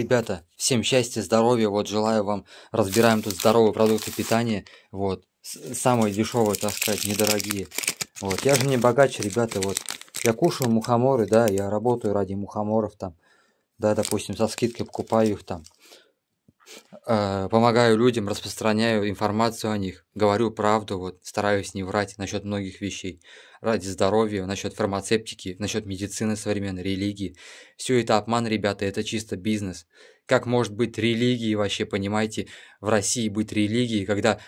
Ребята, всем счастья, здоровья, вот желаю вам, разбираем тут здоровые продукты питания, вот, самые дешевые, так сказать, недорогие. Вот, я же не богач, ребята, вот, я кушаю мухоморы, да, я работаю ради мухоморов там, да, допустим, со скидкой покупаю их там, э, помогаю людям, распространяю информацию о них, говорю правду, вот, стараюсь не врать насчет многих вещей, ради здоровья, насчет фармацевтики, насчет медицины современной, религии. Все это обман, ребята, это чисто бизнес. Как может быть религии вообще, понимаете, в России быть религией, когда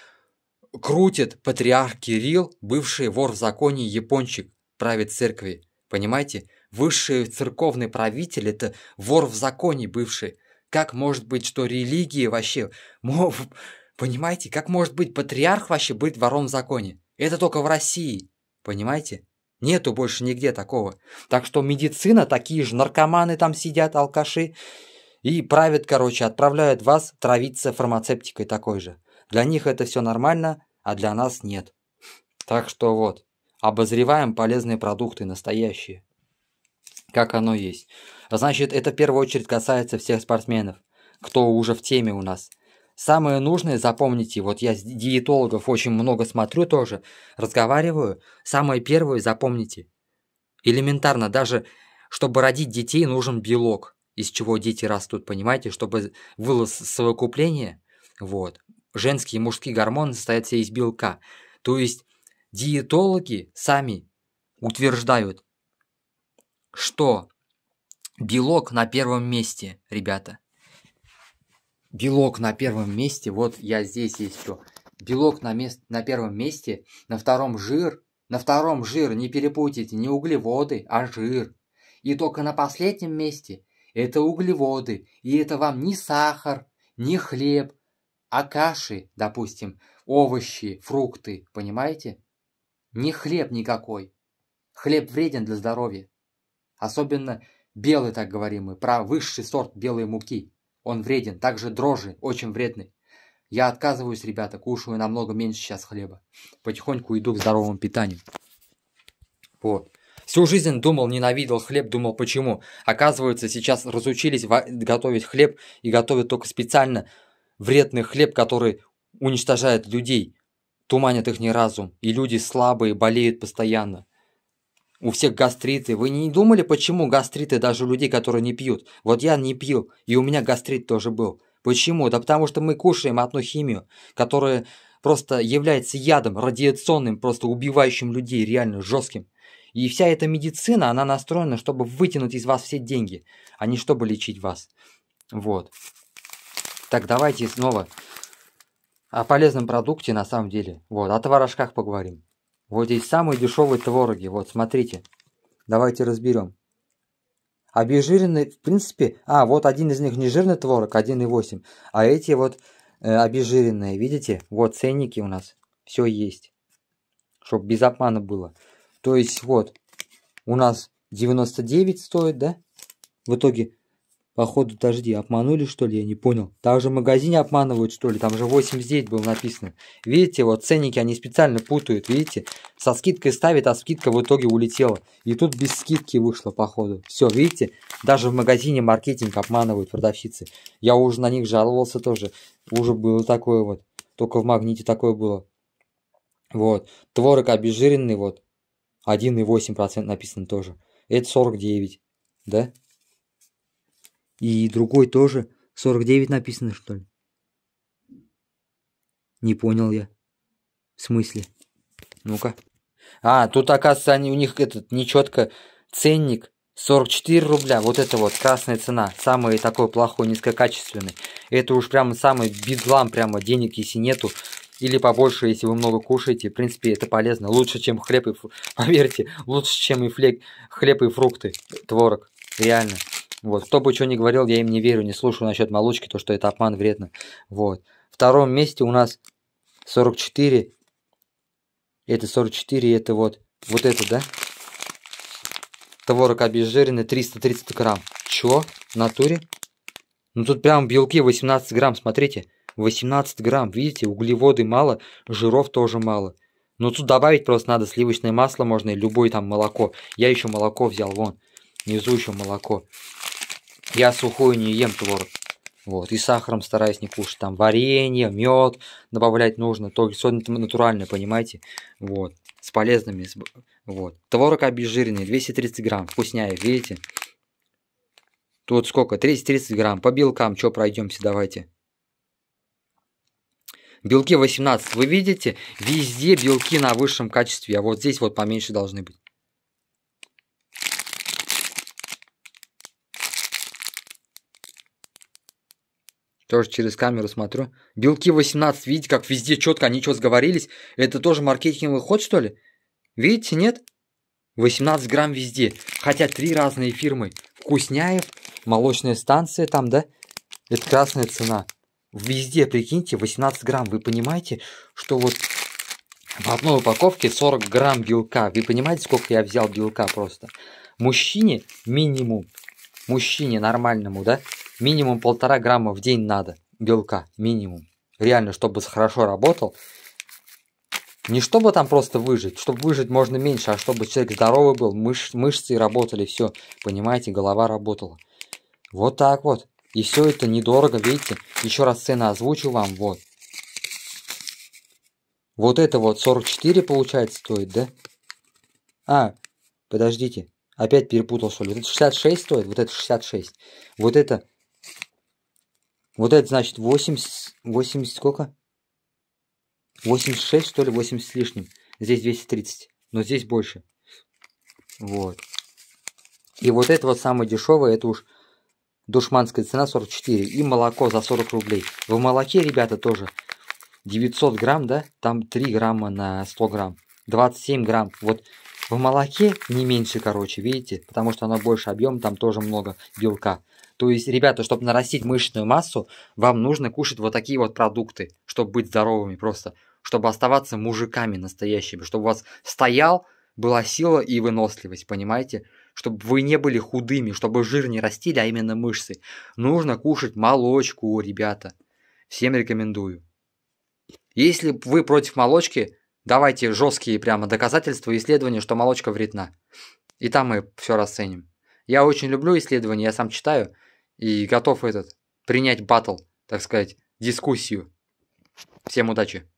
крутит патриарх Кирилл, бывший вор в законе япончик, правит церкви, понимаете? Высший церковный правитель – это вор в законе бывший. Как может быть, что религии вообще... Понимаете, как может быть патриарх вообще быть вором в законе? Это только в России. Понимаете? Нету больше нигде такого. Так что медицина, такие же наркоманы там сидят, алкаши. И правят, короче, отправляют вас травиться фармацевтикой такой же. Для них это все нормально, а для нас нет. Так что вот, обозреваем полезные продукты, настоящие как оно есть. Значит, это в первую очередь касается всех спортсменов, кто уже в теме у нас. Самое нужное, запомните, вот я с диетологов очень много смотрю тоже, разговариваю, самое первое запомните. Элементарно, даже чтобы родить детей, нужен белок, из чего дети растут, понимаете, чтобы вылаз совокупление, вот. Женские и мужские гормоны состоят все из белка. То есть диетологи сами утверждают, что белок на первом месте, ребята. Белок на первом месте, вот я здесь есть все. Белок на, мест, на первом месте, на втором жир. На втором жир не перепутайте не углеводы, а жир. И только на последнем месте это углеводы. И это вам не сахар, не хлеб, а каши, допустим, овощи, фрукты, понимаете? Не хлеб никакой. Хлеб вреден для здоровья особенно белый, так говоримый, про высший сорт белой муки. Он вреден, также дрожжи, очень вредный. Я отказываюсь, ребята, кушаю намного меньше сейчас хлеба. Потихоньку иду к здоровому питанию. Вот. Всю жизнь думал, ненавидел хлеб, думал почему. Оказывается, сейчас разучились готовить хлеб и готовят только специально вредный хлеб, который уничтожает людей, туманит их разум, и люди слабые, болеют постоянно у всех гастриты. Вы не думали, почему гастриты даже у людей, которые не пьют? Вот я не пью, и у меня гастрит тоже был. Почему? Да потому что мы кушаем одну химию, которая просто является ядом радиационным, просто убивающим людей, реально жестким. И вся эта медицина, она настроена, чтобы вытянуть из вас все деньги, а не чтобы лечить вас. Вот. Так, давайте снова о полезном продукте на самом деле. Вот, о творожках поговорим. Вот здесь самые дешевые твороги, вот смотрите. Давайте разберем. Обезжиренный, в принципе, а, вот один из них нежирный творог, 1,8. А эти вот э, обезжиренные, видите? Вот ценники у нас, все есть. Чтобы без обмана было. То есть вот, у нас 99 стоит, да? В итоге Походу, дожди, обманули, что ли? Я не понял. Там же в магазине обманывают, что ли? Там же 89 было написано. Видите, вот ценники, они специально путают, видите? Со скидкой ставят, а скидка в итоге улетела. И тут без скидки вышло, походу. Все, видите? Даже в магазине маркетинг обманывают продавщицы. Я уже на них жаловался тоже. Уже было такое вот. Только в магните такое было. Вот. Творог обезжиренный, вот. 1,8% написано тоже. Это 49. Да? И другой тоже. 49 написано, что ли? Не понял я. В смысле? Ну-ка. А, тут, оказывается, они, у них этот нечетко ценник 44 рубля. Вот это вот красная цена. Самый такой плохой, низкокачественный. Это уж прямо самый бедлам, прямо денег если нету. Или побольше, если вы много кушаете. В принципе, это полезно. Лучше, чем хлеб и... Фрукты. Поверьте, лучше, чем и флек... хлеб и фрукты. Творог. Реально. Вот, кто бы что ни говорил, я им не верю, не слушаю насчет молочки, то, что это обман вредно. Вот. В втором месте у нас 44. Это 44, это вот, вот это, да? Творог обезжиренный, 330 грамм. Чё? В натуре? Ну тут прям белки 18 грамм, смотрите. 18 грамм, видите, углеводы мало, жиров тоже мало. Но ну, тут добавить просто надо сливочное масло можно и любое там молоко. Я еще молоко взял, вон. Внизу еще молоко. Я сухой не ем творог. Вот, и сахаром стараюсь не кушать, там варенье, мед добавлять нужно, только все натуральное, понимаете, вот, с полезными, с... вот. Творог обезжиренный, 230 грамм, вкуснее, видите? Тут сколько, 30-30 грамм, по белкам, что пройдемся, давайте. Белки 18, вы видите, везде белки на высшем качестве, а вот здесь вот поменьше должны быть. Тоже через камеру смотрю. Белки 18, видите, как везде четко они что сговорились. Это тоже маркетинговый ход, что ли? Видите, нет? 18 грамм везде. Хотя три разные фирмы. Вкусняев, молочная станция там, да? Это красная цена. Везде, прикиньте, 18 грамм. Вы понимаете, что вот в одной упаковке 40 грамм белка. Вы понимаете, сколько я взял белка просто? Мужчине минимум. Мужчине нормальному, да? Минимум полтора грамма в день надо белка, минимум. Реально, чтобы хорошо работал. Не чтобы там просто выжить, чтобы выжить можно меньше, а чтобы человек здоровый был, мыш мышцы работали, все, понимаете, голова работала. Вот так вот. И все это недорого, видите? Еще раз цены озвучу вам, вот. Вот это вот 44 получается стоит, да? А, подождите, опять перепутал что ли. Вот это 66 стоит, вот это 66. Вот это вот это значит 80, 80 сколько? 86, что ли, 80 с лишним. Здесь 230, но здесь больше. Вот. И вот это вот самое дешевое, это уж душманская цена 44. И молоко за 40 рублей. В молоке, ребята, тоже 900 грамм, да? Там 3 грамма на 100 грамм. 27 грамм. Вот в молоке не меньше, короче, видите? Потому что оно больше объем, там тоже много белка. То есть, ребята, чтобы нарастить мышечную массу, вам нужно кушать вот такие вот продукты, чтобы быть здоровыми просто, чтобы оставаться мужиками настоящими, чтобы у вас стоял, была сила и выносливость, понимаете? Чтобы вы не были худыми, чтобы жир не растили, а именно мышцы. Нужно кушать молочку, ребята. Всем рекомендую. Если вы против молочки, давайте жесткие прямо доказательства и исследования, что молочка вредна. И там мы все расценим. Я очень люблю исследования, я сам читаю и готов этот принять батл, так сказать, дискуссию. Всем удачи!